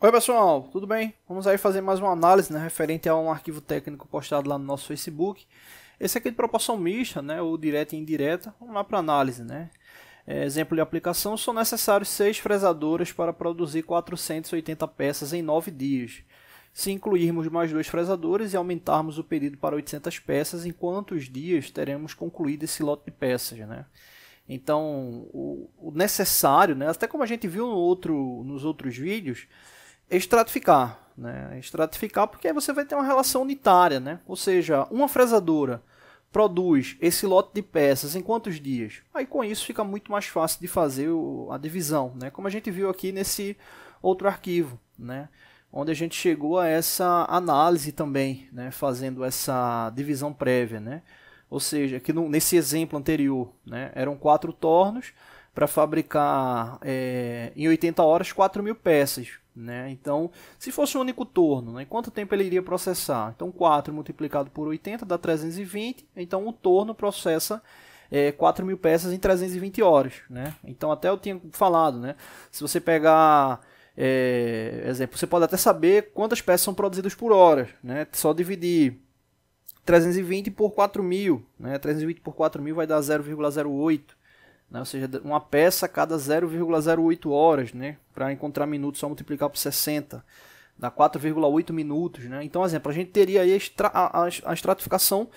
Oi pessoal, tudo bem? Vamos aí fazer mais uma análise né, referente a um arquivo técnico postado lá no nosso Facebook. Esse aqui é de proporção mista, né, ou direta e indireta. Vamos lá para análise. Né? É, exemplo de aplicação, são necessários 6 fresadoras para produzir 480 peças em 9 dias. Se incluirmos mais dois fresadores e aumentarmos o período para 800 peças, em quantos dias teremos concluído esse lote de peças? Né? Então, o, o necessário, né? até como a gente viu no outro, nos outros vídeos, estratificar. Né? Estratificar porque aí você vai ter uma relação unitária, né? ou seja, uma fresadora produz esse lote de peças em quantos dias? Aí com isso fica muito mais fácil de fazer a divisão, né? como a gente viu aqui nesse outro arquivo, né? onde a gente chegou a essa análise também, né? fazendo essa divisão prévia. Né? Ou seja, que no, nesse exemplo anterior né? eram quatro tornos para fabricar é, em 80 horas 4 mil peças. Né? Então, se fosse o um único torno, né? quanto tempo ele iria processar? Então, 4 multiplicado por 80 dá 320. Então, o torno processa é, 4 mil peças em 320 horas. Né? Então, até eu tinha falado, né? se você pegar. É, exemplo, você pode até saber quantas peças são produzidas por hora, né? Só dividir 320 por 4 mil, né? 320 por 4 mil vai dar 0,08 né? Ou seja, uma peça a cada 0,08 horas, né? Para encontrar minutos, só multiplicar por 60. Dá 4,8 minutos, né? Então, exemplo, a gente teria aí a, a, a estratificação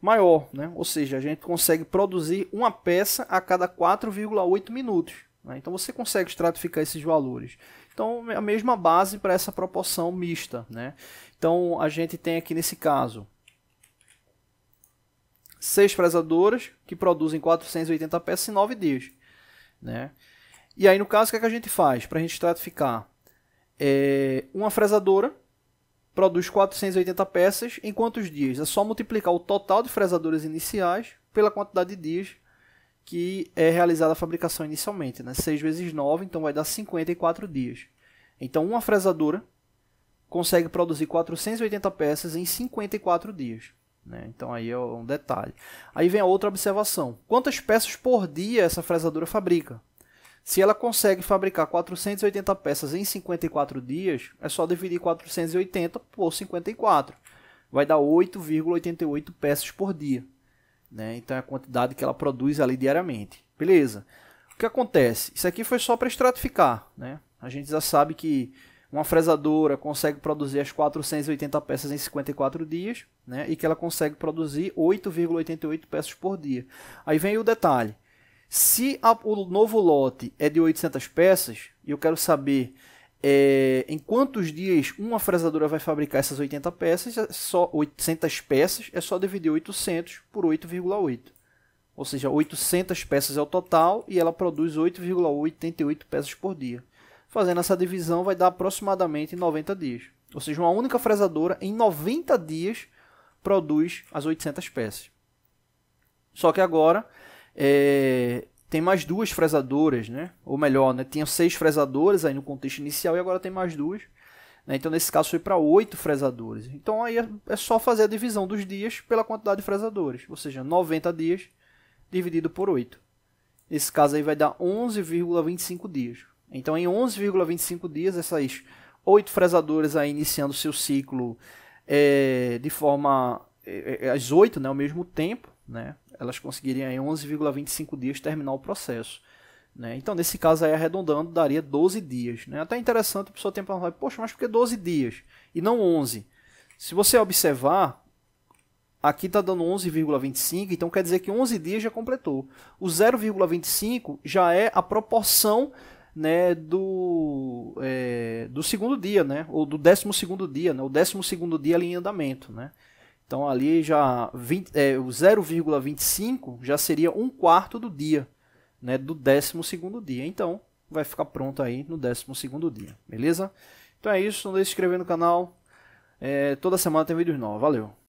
maior, né? Ou seja, a gente consegue produzir uma peça a cada 4,8 minutos. Né? Então, você consegue estratificar esses valores. Então, é a mesma base para essa proporção mista, né? Então, a gente tem aqui nesse caso seis fresadoras que produzem 480 peças em 9 dias. Né? E aí, no caso, o que, é que a gente faz para a gente estratificar? É, uma fresadora produz 480 peças em quantos dias? É só multiplicar o total de fresadoras iniciais pela quantidade de dias que é realizada a fabricação inicialmente. Né? 6 vezes 9, então vai dar 54 dias. Então, uma fresadora consegue produzir 480 peças em 54 dias. Né? Então aí é um detalhe. Aí vem a outra observação. Quantas peças por dia essa fresadora fabrica? Se ela consegue fabricar 480 peças em 54 dias, é só dividir 480 por 54. Vai dar 8,88 peças por dia. Né? Então é a quantidade que ela produz ali diariamente. Beleza. O que acontece? Isso aqui foi só para estratificar. Né? A gente já sabe que uma fresadora consegue produzir as 480 peças em 54 dias, né? E que ela consegue produzir 8,88 peças por dia. Aí vem o detalhe. Se a, o novo lote é de 800 peças, e eu quero saber é, em quantos dias uma fresadora vai fabricar essas 80 peças, é só 800 peças, é só dividir 800 por 8,8. Ou seja, 800 peças é o total e ela produz 8,88 peças por dia. Fazendo essa divisão vai dar aproximadamente 90 dias. Ou seja, uma única fresadora em 90 dias produz as 800 peças. Só que agora é, tem mais duas fresadoras, né? Ou melhor, né? seis fresadoras aí no contexto inicial e agora tem mais duas. Né? Então, nesse caso, foi para oito fresadores. Então, aí é, é só fazer a divisão dos dias pela quantidade de fresadores. Ou seja, 90 dias dividido por 8. Nesse caso aí vai dar 11,25 dias. Então, em 11,25 dias, essas oito fresadoras aí iniciando seu ciclo é, de forma. É, é, as oito, né, ao mesmo tempo, né, elas conseguiriam em 11,25 dias terminar o processo. Né? Então, nesse caso aí, arredondando, daria 12 dias. Né? Até interessante a pessoa tem para poxa, mas por que 12 dias e não 11? Se você observar, aqui está dando 11,25, então quer dizer que 11 dias já completou. O 0,25 já é a proporção né, do, é, do segundo dia, né, ou do décimo segundo dia, né, o décimo segundo dia ali em andamento, né. Então ali já é, o 0,25 já seria um quarto do dia, né, do décimo segundo dia. Então vai ficar pronto aí no décimo segundo dia, beleza? Então é isso, não deixe de se inscrever no canal. É, toda semana tem vídeos novos, valeu!